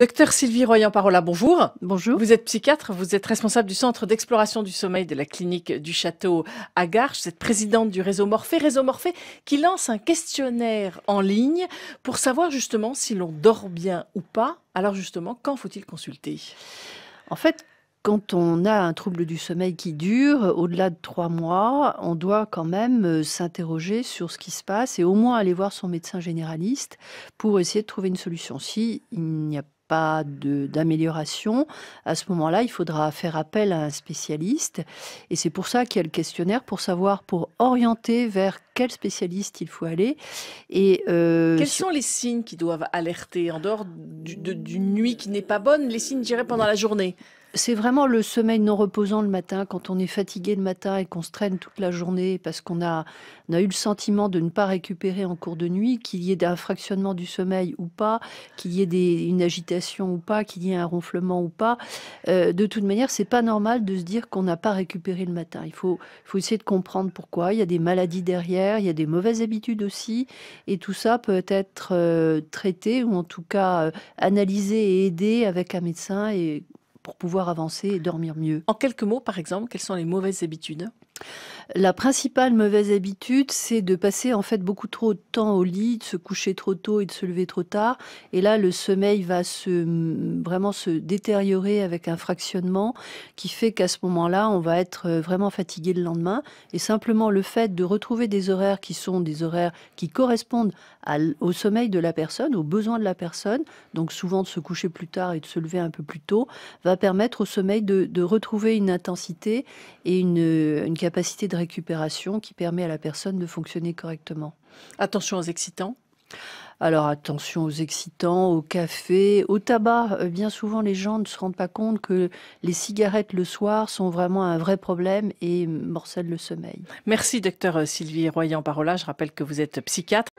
Docteur Sylvie Royan-Parola, bonjour. Bonjour. Vous êtes psychiatre, vous êtes responsable du Centre d'exploration du sommeil de la clinique du Château à Garches. Vous êtes présidente du réseau Morphée, réseau Morphée qui lance un questionnaire en ligne pour savoir justement si l'on dort bien ou pas. Alors justement, quand faut-il consulter En fait, quand on a un trouble du sommeil qui dure au-delà de trois mois, on doit quand même euh, s'interroger sur ce qui se passe et au moins aller voir son médecin généraliste pour essayer de trouver une solution. Si n'y a pas d'amélioration, à ce moment-là, il faudra faire appel à un spécialiste. Et c'est pour ça qu'il y a le questionnaire pour savoir, pour orienter vers quel spécialiste il faut aller. Et euh, Quels sont les signes qui doivent alerter en dehors d'une nuit qui n'est pas bonne Les signes, je dirais, pendant la journée c'est vraiment le sommeil non reposant le matin, quand on est fatigué le matin et qu'on se traîne toute la journée parce qu'on a, eu le sentiment de ne pas récupérer en cours de nuit, qu'il y ait un fractionnement du sommeil ou pas, qu'il y ait une agitation ou pas, qu'il y ait un ronflement ou pas. Euh, de toute manière, c'est pas normal de se dire qu'on n'a pas récupéré le matin. Il faut, essayer de comprendre pourquoi. Il y a des maladies derrière, il y a des mauvaises habitudes aussi, et tout ça peut être euh, traité ou en tout cas euh, analysé et aidé avec un médecin et pour pouvoir avancer et dormir mieux. En quelques mots, par exemple, quelles sont les mauvaises habitudes la principale mauvaise habitude, c'est de passer en fait beaucoup trop de temps au lit, de se coucher trop tôt et de se lever trop tard. Et là, le sommeil va se mm, vraiment se détériorer avec un fractionnement qui fait qu'à ce moment-là, on va être euh, vraiment fatigué le lendemain. Et simplement le fait de retrouver des horaires qui sont des horaires qui correspondent au sommeil de la personne, aux besoins de la personne, donc souvent de se coucher plus tard et de se lever un peu plus tôt, va permettre au sommeil de, retrouver une intensité et une, une capacité capacité de récupération qui permet à la personne de fonctionner correctement. Attention aux excitants. Alors attention aux excitants, au café, au tabac. Euh, bien souvent, les gens ne se rendent pas compte que les cigarettes le soir sont vraiment un vrai problème et morcellent le sommeil. Merci, docteur euh, Sylvie Royan-Parola. Je rappelle que vous êtes psychiatre.